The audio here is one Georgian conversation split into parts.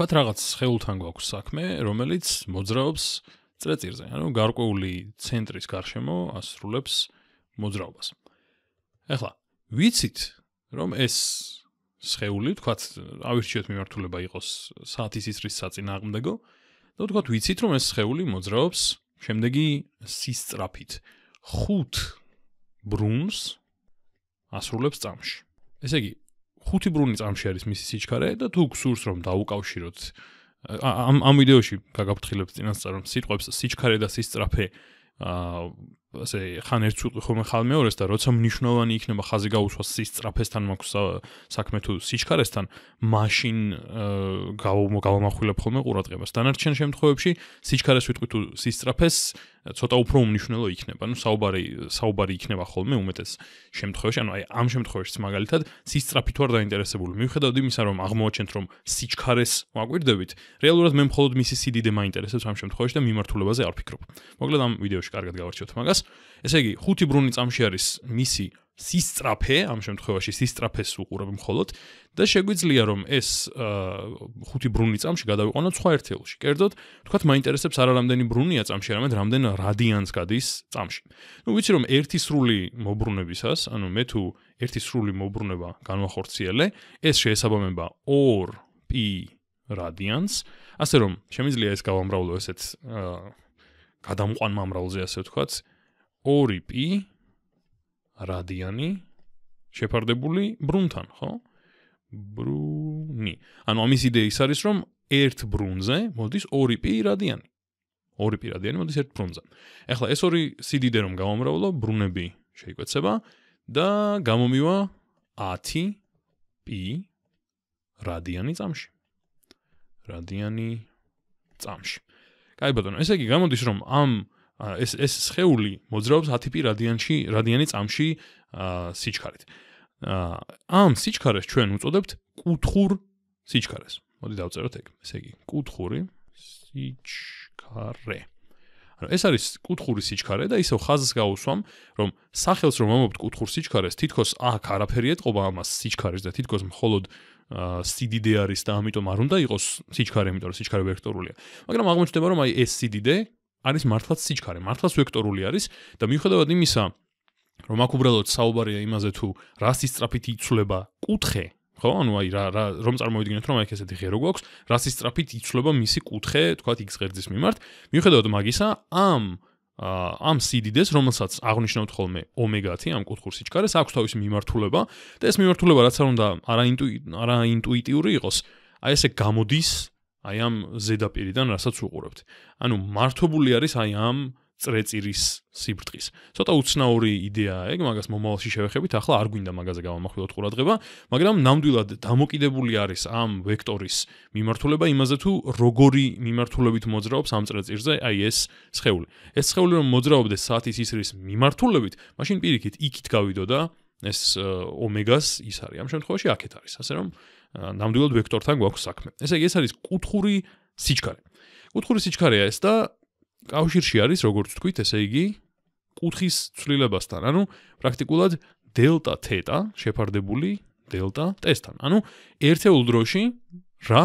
ვთქვათ, რაღაც შეულთან გვაქვს საქმე, რომელიც მოძრაობს წრეწირზე, ანუ გარკვეული ცენტრის გარშემო ასრულებს მოძრაობას. ახლა, ვიცით, რომ ეს შეული, ვთქვათ, ავირჩიოთ მიმართულება იყოს საათის ისრის საწინააღმდეგო და ვთქვათ, ვიცით, რომ ეს შეული მოძრაობს შემდეგი სისტრაფით 5 ბრუნს ასრულებს წამში. ესე იგი, ხუთი ბრუნი წამში არის მისი სიჩქარე და თუ გსურს რომ დაუკავშიროთ ამ ამ ვიდეოში გაგაფრთხილებთ წინასწარ რომ სიტყვებს სიჩქარე და სისწრაფე აა ასე ხან ერთს უყვი ხოლმე ხალ მეორეს და როცა მნიშვნელოვანი იქნება ხაზე გაუშვა სისწრაფესთან მაქვს საქმე თუ სიჩქარესთან მაშინ გავამახვილებ ხოლმე ყურადღებას დანარჩენ შემთხვევებში სიჩქარეს ვიტყვი თუ სისწრაფეს ცოტა უფრო მნიშვნელო იქნება ანუ საუბარი საუბარი იქნება ხოლმე უმეტეს შემთხვევაში ანუ აი ამ შემთხვევაში მაგალითად სისწრაფით ვარ დაინტერესებული მივხვდეთ იმისა რომ აღმოაჩენთ რომ სიჩქარეს მოაკვირდებით რეალურად მე მხოლოდ მისი სიდიდე მაინტერესებს ამ შემთხვევაში და მიმართულებაზე არ ფიქრობ მოკლედ ამ ვიდეოში კარგად გავარჩიოთ მაგას ფორმას. ესე იგი, ხუთი ბრუნი წამში არის მისი სისტრაფე, ამ შემთხვევაში სისტრაფეს უყურებ მხოლოდ და შეგვიძლია რომ ეს ხუთი ბრუნი წამში გადავიყვანოთ სხვა ერთეულში. კერძოდ, თქვათ მაინტერესებს არალამდენი ბრუნია წამში, არამედ რამდენ რადიანს გადის წამში. ნუ ვიცი რომ ერთი სრული მობრუნებისას, ანუ მე თუ ერთი სრული მობრუნება განვახორციელე, ეს შეესაბამება 2p რადიანს. ასე რომ შემიძლია ეს გავამრავლო ესეთ გადამყვანმა მრავალზე ასე ვთქვათ, 2p რადიანი შეფარდებული ბრუნთან, ხო? ბრუნი. ანუ ამის იდეა ის არის, რომ ერთ ბრუნზე მოდის 2p რადიანი. 2p რადიანი მოდის ერთ ბრუნზე. ეხლა ეს ორი სიდიდე რომ გამომრავლო, ბრუნები შეიკვეცება და გამომივა 10p რადიანი წამში. რადიანი წამში. კაი ბატონო, ესე იგი გამოდის რომ ამ ეს ეს სხეული მოძრაობს 10 პი რადიანში, რადიანი წამში სიჩქარით. ამ სიჩქარეს ჩვენ უწოდებთ კუთხურ სიჩქარეს. მოდი დავწეროთ ეგ, ესე იგი, კუთხური სიჩქარე. ანუ ეს არის კუთხური სიჩქარე და ისევ ხაზს გაუსვამ, რომ სახელს რომ მომობთ კუთხურ სიჩქარეს, თითქოს აქ არაფერია ეთყობა ამას სიჩქარეს და თითქოს მხოლოდ CDD არის და ამიტომ არ უნდა იყოს სიჩქარე, იმიტომ რომ სიჩქარე ვექტორულია. მაგრამ აღმოჩნდება რომ აი ეს CDD არის მართლაც სიჩქარე, მართლაც ვექტორული არის და მიუხედავად იმისა, რომ აქ უბრალოდ საუბარია იმაზე თუ რას ისწრაფით იცვლება კუთხე, ხო? ანუ აი რა რა რომ წარმოვიდგინოთ, რომ აი ესეთი ღერო გვაქვს, რას ისწრაფით იცვლება მისი კუთხე, თქვათ x ღერძის მიმართ, მიუხედავად მაგისა, ამ ამ CDD-ს, რომელსაც აღნიშნავთ ხოლმე ომეგათი ამ კუთხურ სიჩქარეს, აქვს თავისი მიმართულება და ეს მიმართულება რაც არ უნდა არა ინტუიტიური იყოს, აი ესე გამოდის აი ამ ზედაპირიდან რასაც უყურებთ. ანუ მართობული არის აი ამ წრეწირის სიბრტყის. ცოტა უცნაური იდეაა, ეგ მაგას მომავალში შევეხებით, ახლა არ გვინდა მაგაზე გამომახვილოთ ყურადღება, მაგრამ ნამდვილად დამოკიდებული არის ამ ვექტორის მიმართულება იმაზე თუ როგორი მიმართულებით მოძრაობს ამ წრეწირზე, აი ეს სხეული. ეს სხეული რომ მოძრაობდეს საათის ისრის მიმართულებით, მაშინ პირიქით, იქით გავიდოდა ეს ომეგას ის არის ამ შემთხვევაში აქეთ არის. ასე რომ ნამდვილად ვექტორთან გვაქვს საქმე. ესე იგი ეს არის კუთხური სიჩქარე. კუთხური სიჩქარეა ეს და კავშირში არის როგორც თქვით, ესე იგი კუთხის ცვლილებასთან. ანუ პრაქტიკულად დელტა თეტა შეფარდებული დელტა ტესთან. ანუ ერთეულ დროში რა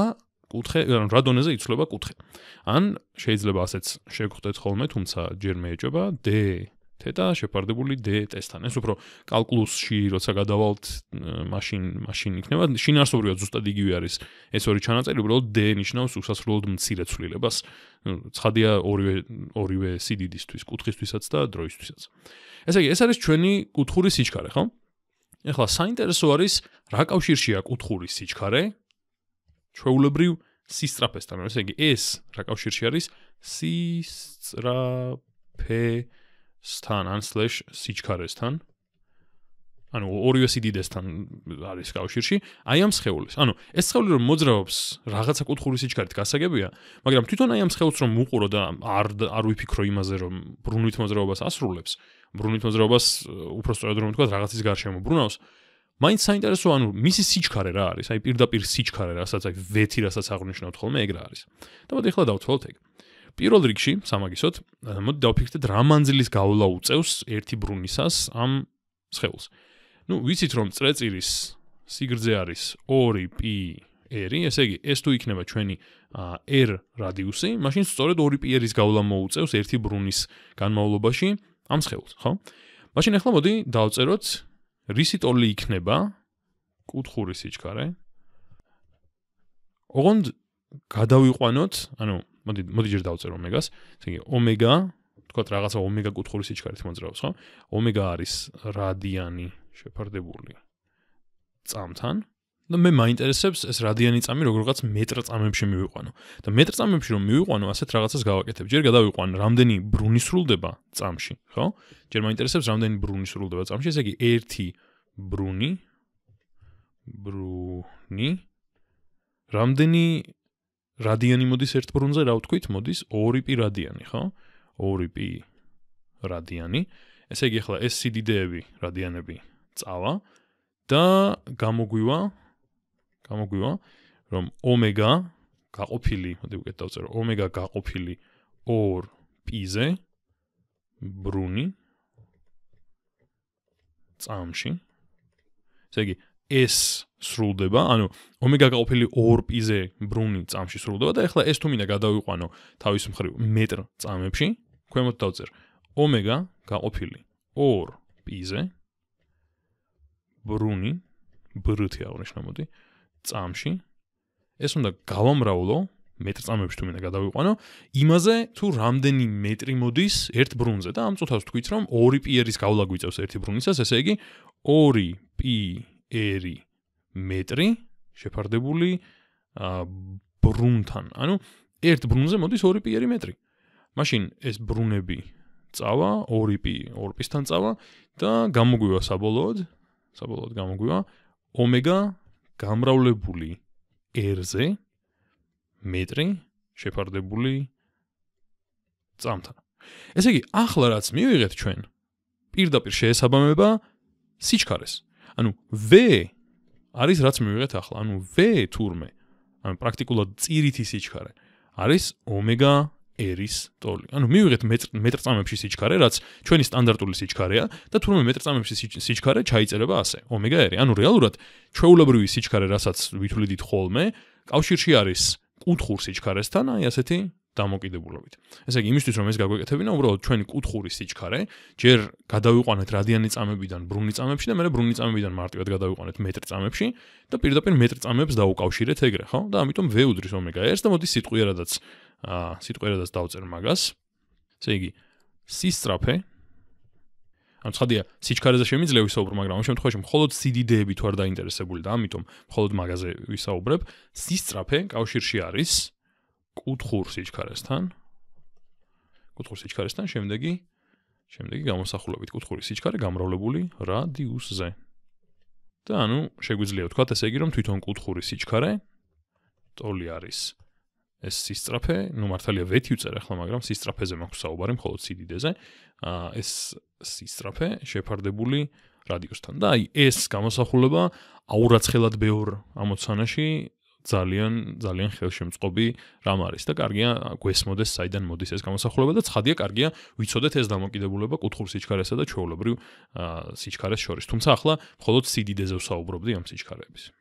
კუთხე, ანუ რა დონეზე იცვლება კუთხე. ან შეიძლება ასეც შეგხვდეთ ხოლმე, თუმცა ჯერ მეეჭება d თეტა შეფარდებული d ტესთან. ეს უფრო კალკულუსში როცა გადავალთ машин машин იქნება. შინაარსობრივად ზუსტად იგივე არის ეს ორი ჩანაწერი, უბრალოდ d ნიშნავს უსასრულოდ მცირე ცვლილებას. ნუ ცხადია ორივე ორივე სიდიდისთვის, კუთხისთვისაც და დროისთვისაც. ესე იგი, ეს არის ჩვენი კუთხური სიჩქარე, ხო? ეხლა საინტერესო არის რა კავშირშია კუთხური სიჩქარე ჩვეულებრივ სისტრაფესთან. ესე იგი, ეს რა კავშირში არის სისტრაფე სთან ან სიჩქარესთან ანუ ორივე სიდიდესთან არის კავშირში აი ამ შეეულის ანუ ეს შეეული რომ მოძრაობს რაღაცა კუთხური სიჩქარით გასაგებია მაგრამ თვითონ აი ამ შეეულს რომ უყურო და არ არ ვიფიქრო იმაზე რომ ბრუნვით მოძრაობას ასრულებს ბრუნვით მოძრაობას უпростоდ რომ თქვა რაღაცის გარშემო ბრუნავს მაინც საინტერესო ანუ მისი სიჩქარე რა არის აი პირდაპირ სიჩქარე რასაც აი ვეთი რასაც აღნიშნავთ ხოლმე ეგ რა არის და მოდი ახლა დავთვალოთ ეგ პირველ რიგში, სამაგისოთ, მოდი დავფიქრდეთ რა მანძილის გავლა უწევს ერთი ბრუნისას ამ სხეულს. ну видите, რომ წრეწირის სიგრძე არის 2π r, ესე იგი, ეს თუ იქნება ჩვენი r რადიუსი, მაშინ სწორედ 2π r-ის გავლა მოუწევს ერთი ბრუნის განმავლობაში ამ სხეულს, ხო? მაშინ ახლა მოდი დავწეროთ, რისი ტოლი იქნება კუთხური სიჩქარე. ოღონდ გადავიყვანოთ, ანუ მოდი მოდი ჯერ დავწერო ომეგას ესე იგი ომეგა თქვათ რაღაცა ომეგა კუთხური სიჩქარით მოძრაობს ხო ომეგა არის რადიანი შეფარდებული წამთან და მე მაინტერესებს ეს რადიანი წამი როგორღაც მეტრ წამებში მივიყვანო და მეტრ წამებში რომ მივიყვანო ასეთ რაღაცას გავაკეთებ ჯერ გადავიყვან რამდენი ბრუნი სრულდება წამში ხო ჯერ მაინტერესებს რამდენი ბრუნი სრულდება წამში ესე იგი 1 ბრუნი ბრუნი რამდენი რადიანი მოდის ერთ ბრუნზე, რა ვთქვით, მოდის 2π რადიანი, ხო? 2π რადიანი. ესე იგი, ახლა ეს სიდიდეები, რადიანები წავა და გამოგვივა გამოგვივა, რომ ომეგა გაყოფილი, მოდი უკეთ დავწერო, ომეგა გაყოფილი 2π-ზე ბრუნი წამში. ესე იგი, ეს სრულდება, ანუ ომეგა გაყოფილი 2 პიზე ბრუნი წამში სრულდება და ეხლა ეს თუ მინდა გადავიყვანო თავის მხრივ მეტრ წამებში, ქვემოთ დავწერ. ომეგა გაყოფილი 2 პიზე ბრუნი ბრუთი აღნიშნავდი წამში. ეს უნდა გავამრავლო მეტრ წამებში თუ მინდა გადავიყვანო იმაზე თუ რამდენი მეტრი მოდის ერთ ბრუნზე და ამ წუთას თქვით რომ 2 პიერის გავლა გვიწევს ერთი ბრუნისას, ესე იგი 2 პი ერი მეტრი შეფარდებული ბრუნთან. ანუ ერთ ბრუნზე მოდის 2 პიერი მეტრი. მაშინ ეს ბრუნები წავა 2 პი 2 პისთან წავა და გამოგვივა საბოლოოდ საბოლოოდ გამოგვივა ომეგა გამრავლებული ერზე მეტრი შეფარდებული წამთან. ესე იგი, ახლა რაც მივიღეთ ჩვენ პირდაპირ შეესაბამება სიჩქარეს. ანუ v არის რაც მივიღეთ ახლა, ანუ v თურმე, ანუ პრაქტიკულად წირითი სიჩქარე არის ომეგა ერის ტოლი. ანუ მივიღეთ მეტრწამებში სიჩქარე, რაც ჩვენი სტანდარტული სიჩქარეა და თურმე მეტრწამებში სიჩქარე ჩაიწერება ასე, ომეგა ერი. ანუ რეალურად ჩვეულებრივი სიჩქარე, რასაც ვითვლიდით ხოლმე, კავშირში არის კუთხურ სიჩქარესთან, აი ასეთი დამოკიდებულობით. ესე იგი, იმისთვის რომ ეს გაგვეკეთებინა, უბრალოდ ჩვენი კუთხური სიჩქარე, ჯერ გადავიყვანეთ რადიანი წამებიდან ბრუნი წამებში და მერე ბრუნი წამებიდან მარტივად გადავიყვანეთ მეტრ წამებში და პირდაპირ მეტრ წამებს დაუკავშირეთ ეგრე, ხო? და ამიტომ V უდრის ომეგა 1 და მოდი სიტყვი რადაც აა სიტყვი რადაც დავწერ მაგას. ესე იგი, სისტრაფე ან ცხადია, სიჩქარეზე შემიძლია ვისაუბრო, მაგრამ ამ შემთხვევაში მხოლოდ CDD-ები თუ არ დაინტერესებული და ამიტომ მხოლოდ მაგაზე ვისაუბრებ. სისტრაფე კავშირში არის კუთხურ სიჩქარესთან კუთხურ სიჩქარესთან შემდეგი შემდეგი გამოსახულებით კუთხური სიჩქარე გამრავლებული რადიუსზე და ანუ შეგვიძლია ვთქვა ესე იგი რომ თვითონ კუთხური სიჩქარე ტოლი არის ეს სისტრაფე, ну მართალია ვეთი უწერ ახლა, მაგრამ სისტრაფეზე მაქვს საუბარი მხოლოდ სიდიდეზე. აა ეს სისტრაფე შეფარდებული რადიუსთან და აი ეს გამოსახულება აურაცხელად მეორ ამოცანაში ძალიან ძალიან ხელშემწყობი რამ არის და კარგია გესმოდეს საიდან მოდის ეს გამოსახულება და ცხადია კარგია ვიცოდეთ ეს დამოკიდებულება კუთხურ სიჩქარესა და ჩვეულებრივ სიჩქარეს შორის თუმცა ახლა მხოლოდ სიდიდეზე ვსაუბრობდი ამ სიჩქარეების